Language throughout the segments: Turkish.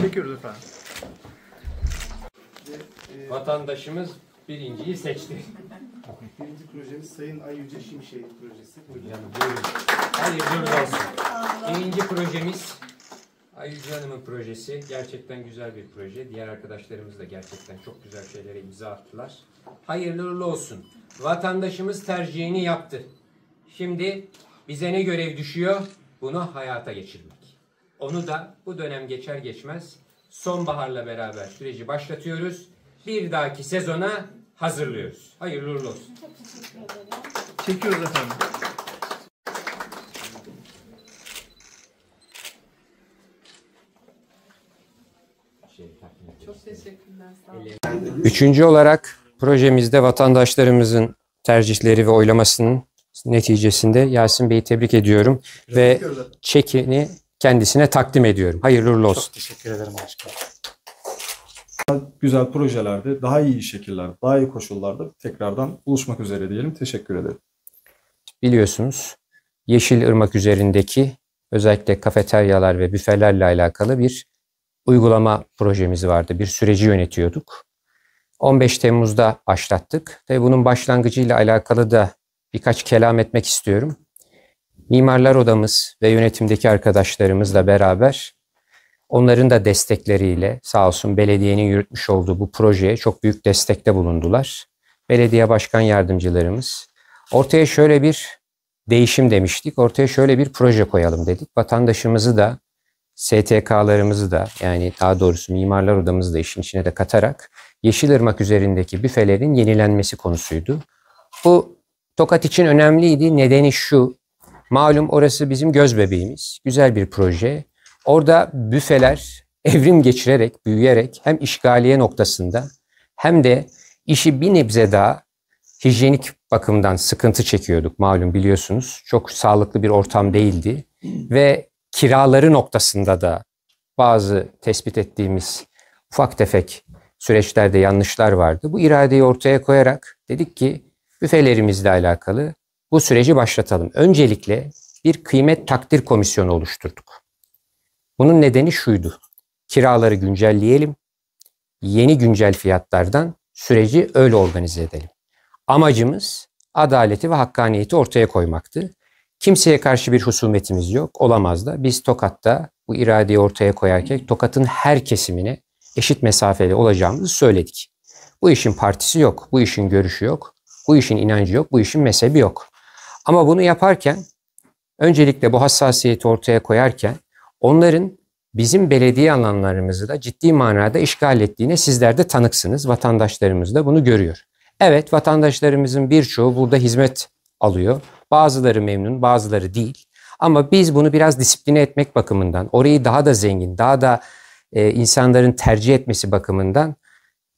Çekiyoruz efendim. Vatandaşımız birinciyi seçti. Birinci projemiz Sayın Ay Şimşek projesi. Buyurun. Yani buyurun. Hayırlı olsun. Birinci projemiz Ay Hanım'ın projesi. Gerçekten güzel bir proje. Diğer arkadaşlarımız da gerçekten çok güzel şeylere imza attılar. Hayırlı olsun. Vatandaşımız tercihini yaptı. Şimdi bize ne görev düşüyor? Bunu hayata geçirmek. Onu da bu dönem geçer geçmez sonbaharla beraber süreci başlatıyoruz. Bir dahaki sezona hazırlıyoruz. Hayırlı uğurlu olsun. Çok Çekiyoruz efendim. Üçüncü olarak projemizde vatandaşlarımızın tercihleri ve oylamasının neticesinde Yasin Bey'i tebrik ediyorum ve çekini kendisine takdim ediyorum. Hayırlı uğurlu olsun. Çok teşekkür ederim aşkım. güzel projelerde, daha iyi şekillerde, daha iyi koşullarda tekrardan buluşmak üzere diyelim. Teşekkür ederim. Biliyorsunuz Yeşil Irmak üzerindeki özellikle kafeteryalar ve büfelerle alakalı bir uygulama projemiz vardı. Bir süreci yönetiyorduk. 15 Temmuz'da başlattık. Ve bunun başlangıcıyla alakalı da birkaç kelam etmek istiyorum. Mimarlar Odamız ve yönetimdeki arkadaşlarımızla beraber onların da destekleriyle sağ olsun belediyenin yürütmüş olduğu bu projeye çok büyük destekte bulundular. Belediye başkan yardımcılarımız ortaya şöyle bir değişim demiştik. Ortaya şöyle bir proje koyalım dedik. Vatandaşımızı da STK'larımızı da yani daha doğrusu Mimarlar Odamızı da işin içine de katarak Yeşilırmak üzerindeki büfelerin yenilenmesi konusuydu. Bu Tokat için önemliydi. Nedeni şu, Malum orası bizim göz bebeğimiz. Güzel bir proje. Orada büfeler evrim geçirerek, büyüyerek hem işgaliye noktasında hem de işi bir nebze daha hijyenik bakımdan sıkıntı çekiyorduk malum biliyorsunuz. Çok sağlıklı bir ortam değildi ve kiraları noktasında da bazı tespit ettiğimiz ufak tefek süreçlerde yanlışlar vardı. Bu iradeyi ortaya koyarak dedik ki büfelerimizle alakalı bu süreci başlatalım. Öncelikle bir kıymet takdir komisyonu oluşturduk. Bunun nedeni şuydu. Kiraları güncelleyelim. Yeni güncel fiyatlardan süreci öyle organize edelim. Amacımız adaleti ve hakkaniyeti ortaya koymaktı. Kimseye karşı bir husumetimiz yok. Olamaz da. Biz Tokat'ta bu iradeyi ortaya koyarken Tokat'ın her kesimine eşit mesafeli olacağımızı söyledik. Bu işin partisi yok, bu işin görüşü yok, bu işin inancı yok, bu işin mezhebi yok. Ama bunu yaparken öncelikle bu hassasiyeti ortaya koyarken onların bizim belediye alanlarımızı da ciddi manada işgal ettiğine sizler de tanıksınız. Vatandaşlarımız da bunu görüyor. Evet vatandaşlarımızın birçoğu burada hizmet alıyor. Bazıları memnun, bazıları değil. Ama biz bunu biraz disipline etmek bakımından, orayı daha da zengin, daha da e, insanların tercih etmesi bakımından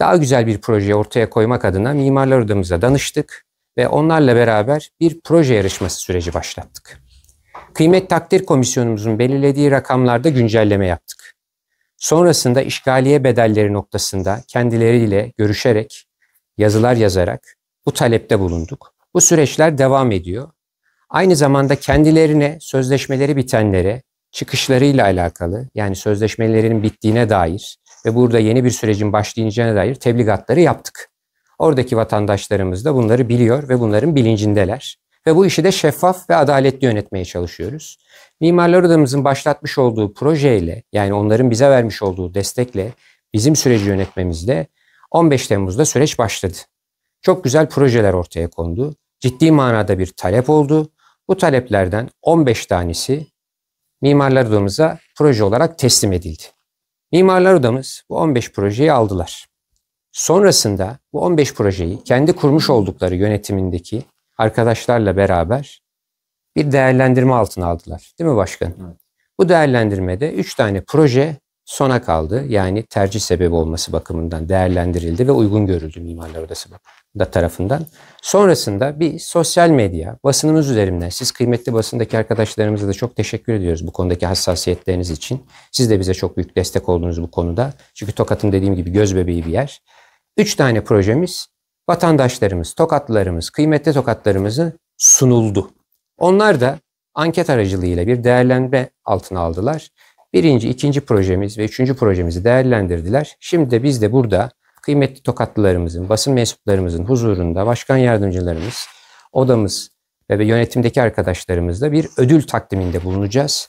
daha güzel bir proje ortaya koymak adına mimarlar odamıza danıştık ve onlarla beraber bir proje yarışması süreci başlattık. Kıymet Takdir Komisyonumuzun belirlediği rakamlarda güncelleme yaptık. Sonrasında işgaliye bedelleri noktasında kendileriyle görüşerek, yazılar yazarak bu talepte bulunduk. Bu süreçler devam ediyor. Aynı zamanda kendilerine sözleşmeleri bitenlere çıkışlarıyla alakalı yani sözleşmelerinin bittiğine dair ve burada yeni bir sürecin başlayacağına dair tebligatları yaptık. Oradaki vatandaşlarımız da bunları biliyor ve bunların bilincindeler. Ve bu işi de şeffaf ve adaletli yönetmeye çalışıyoruz. Mimarlar Odamızın başlatmış olduğu projeyle yani onların bize vermiş olduğu destekle bizim süreci yönetmemizde 15 Temmuz'da süreç başladı. Çok güzel projeler ortaya kondu. Ciddi manada bir talep oldu. Bu taleplerden 15 tanesi Mimarlar Odamıza proje olarak teslim edildi. Mimarlar Odamız bu 15 projeyi aldılar. Sonrasında bu 15 projeyi kendi kurmuş oldukları yönetimindeki arkadaşlarla beraber bir değerlendirme altına aldılar. Değil mi başkan? Evet. Bu değerlendirmede 3 tane proje sona kaldı. Yani tercih sebebi olması bakımından değerlendirildi ve uygun görüldü Mimarlar Odası da tarafından. Sonrasında bir sosyal medya, basınımız üzerinden, siz kıymetli basındaki arkadaşlarımıza da çok teşekkür ediyoruz bu konudaki hassasiyetleriniz için. Siz de bize çok büyük destek oldunuz bu konuda. Çünkü Tokat'ın dediğim gibi göz bebeği bir yer. Üç tane projemiz vatandaşlarımız, tokatlarımız, kıymetli tokatlarımızı sunuldu. Onlar da anket aracılığıyla bir değerlendirme altına aldılar. Birinci, ikinci projemiz ve üçüncü projemizi değerlendirdiler. Şimdi de biz de burada kıymetli tokatlılarımızın, basın mensuplarımızın huzurunda başkan yardımcılarımız, odamız ve yönetimdeki arkadaşlarımızla bir ödül takdiminde bulunacağız.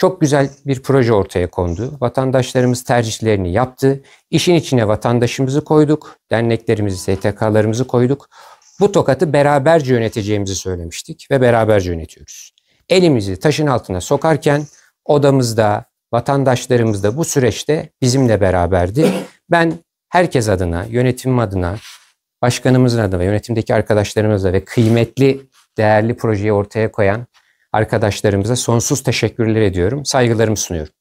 Çok güzel bir proje ortaya kondu. Vatandaşlarımız tercihlerini yaptı. İşin içine vatandaşımızı koyduk. Derneklerimizi, STK'larımızı koyduk. Bu tokatı beraberce yöneteceğimizi söylemiştik ve beraberce yönetiyoruz. Elimizi taşın altına sokarken odamızda, vatandaşlarımızda bu süreçte bizimle beraberdi. Ben herkes adına, yönetim adına, başkanımızın adına, yönetimdeki arkadaşlarımızla ve kıymetli, değerli projeyi ortaya koyan arkadaşlarımıza sonsuz teşekkürler ediyorum. Saygılarımı sunuyorum.